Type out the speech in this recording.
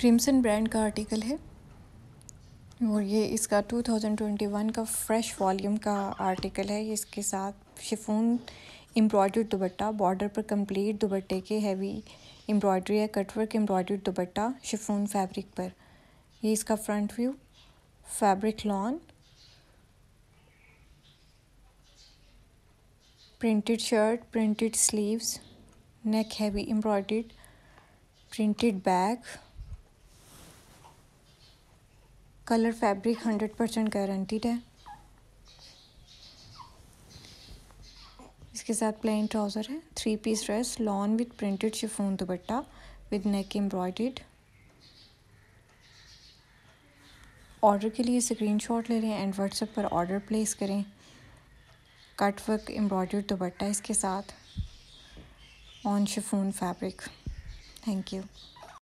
crimson brand का article है और ये इसका 2021 का फ्रेश वॉल्यूम का आर्टिकल है इसके साथ शिफोन एम्ब्रॉयड दुपट्टा बॉर्डर पर कंप्लीट दुपट्टे के हैवी एम्ब्रॉयडरी है कटवर्क एम्ब्रॉयड दुपट्टा शिफोन फैब्रिक पर ये इसका front view fabric lawn printed shirt printed sleeves neck heavy embroidered printed bag colour fabric hundred percent guaranteed है इसके साथ प्लेन ट्राउज़र है three piece dress lawn with printed chiffon dupatta with neck embroidered order के लिए screenshot ले लें and WhatsApp पर order place करें कटवर्क वर्क एम्ब्रॉयड दुपट्टा इसके साथ on chiffon fabric thank you